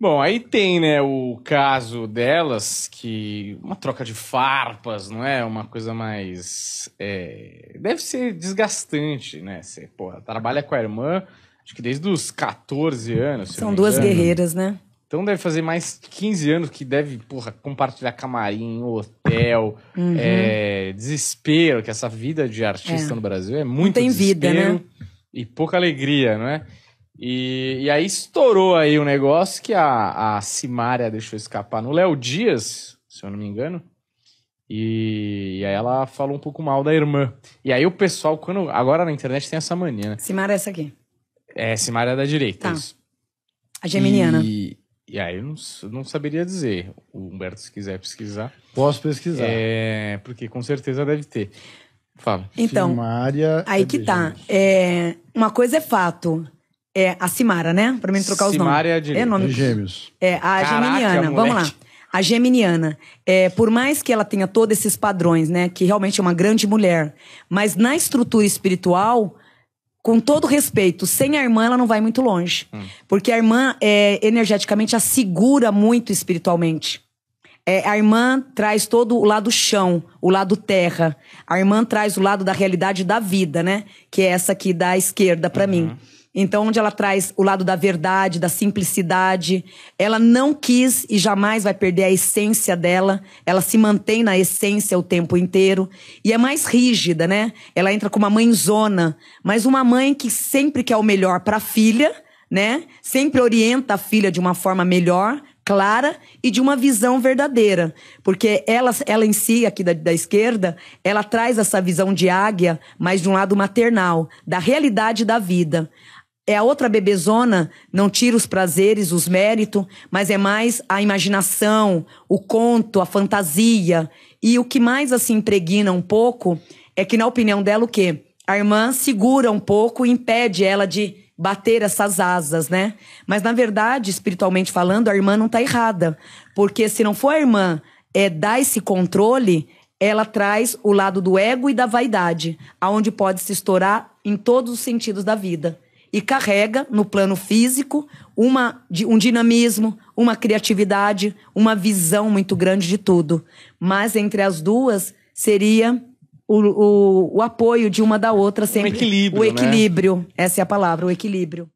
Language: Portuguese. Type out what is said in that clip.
Bom, aí tem, né, o caso delas, que uma troca de farpas, não é? Uma coisa mais. É, deve ser desgastante, né? Você, porra, trabalha com a irmã, acho que desde os 14 anos. São duas engano. guerreiras, né? Então deve fazer mais 15 anos que deve, porra, compartilhar camarim, hotel, uhum. é, desespero, que essa vida de artista é. no Brasil é muito não tem desespero vida, né? e pouca alegria, não é? E, e aí estourou aí o um negócio que a, a Simária deixou escapar no Léo Dias, se eu não me engano. E, e, aí ela falou um pouco mal da irmã. E aí o pessoal, quando. Agora na internet tem essa mania, né? Simária é essa aqui. É, Simária é da direita. Tá. Isso. A geminiana. E, e aí eu não, não, saberia dizer. O Humberto, se quiser pesquisar. Posso pesquisar. É, porque com certeza deve ter. Fala. Então, Simária é aí é que tá. É, uma coisa é fato. É, a Simara, né? Pra mim trocar os nomes. Simara é, é de, é gêmeos. É, a Caraca, geminiana. Moleque. Vamos lá. A geminiana. É, por mais que ela tenha todos esses padrões, né? Que realmente é uma grande mulher. Mas na estrutura espiritual, com todo respeito, sem a irmã ela não vai muito longe. Hum. Porque a irmã, é, energeticamente, a segura muito espiritualmente. É, a irmã traz todo o lado chão, o lado terra. A irmã traz o lado da realidade da vida, né? Que é essa aqui da esquerda para uhum. mim. Então, onde ela traz o lado da verdade, da simplicidade. Ela não quis e jamais vai perder a essência dela. Ela se mantém na essência o tempo inteiro. E é mais rígida, né? Ela entra como uma mãezona, mas uma mãe que sempre quer o melhor para a filha, né? Sempre orienta a filha de uma forma melhor, clara e de uma visão verdadeira. Porque ela, ela em si, aqui da, da, esquerda, ela traz essa visão de águia, mas de um lado maternal, da realidade da vida é a outra bebezona, não tira os prazeres, os méritos, mas é mais a imaginação, o conto, a fantasia. E o que mais assim impregna um pouco é que, na opinião dela, o quê? A irmã segura um pouco e impede ela de bater essas asas, né? Mas, na verdade, espiritualmente falando, a irmã não está errada. Porque se não for a irmã é, dar esse controle, ela traz o lado do ego e da vaidade, aonde pode se estourar em todos os sentidos da vida e carrega no plano físico uma, um dinamismo, uma criatividade, uma visão muito grande de tudo. Mas entre as duas seria o, o, o apoio de uma da outra sempre. Um equilíbrio, o né? equilíbrio. Né? Essa é a palavra, o equilíbrio.